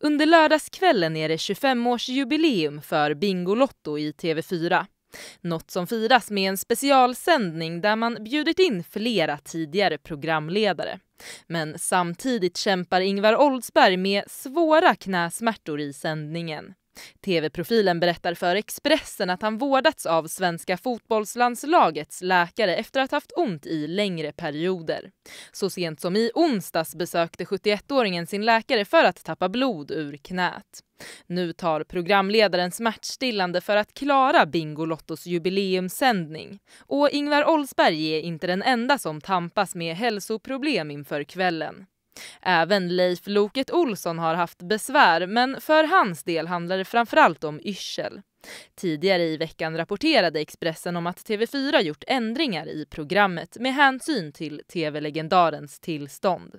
Under lördagskvällen är det 25-årsjubileum för Bingolotto i TV4. Något som firas med en specialsändning där man bjudit in flera tidigare programledare. Men samtidigt kämpar Ingvar Oldsberg med svåra knäsmärtor i sändningen. TV-profilen berättar för Expressen att han vårdats av svenska fotbollslandslagets läkare efter att haft ont i längre perioder. Så sent som i onsdags besökte 71-åringen sin läkare för att tappa blod ur knät. Nu tar programledaren smärtstillande för att klara Bingolottos jubileumssändning. Och Ingvar Oldsberg är inte den enda som tampas med hälsoproblem inför kvällen. Även Leif Loket Olsson har haft besvär men för hans del handlar det framförallt om yrsel. Tidigare i veckan rapporterade Expressen om att TV4 gjort ändringar i programmet med hänsyn till tv-legendarens tillstånd.